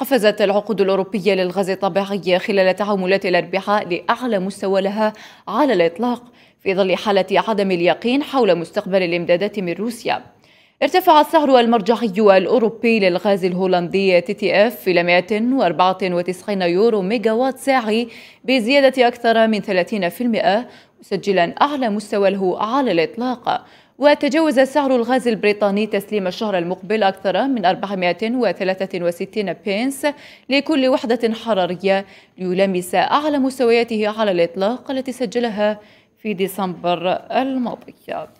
قفزت العقود الأوروبية للغاز الطبيعي خلال تعاملات الأربعاء لأعلى مستوى لها على الإطلاق في ظل حالة عدم اليقين حول مستقبل الإمدادات من روسيا ارتفع السعر المرجحي الأوروبي للغاز الهولندي تي تي اف إلى 194 يورو ميجاوات ساعي بزيادة أكثر من 30% مسجلا أعلى مستوى له على الإطلاق وتجاوز سعر الغاز البريطاني تسليم الشهر المقبل أكثر من 463 بنس لكل وحدة حرارية ليلامس أعلى مستوياته على الإطلاق التي سجلها في ديسمبر الماضي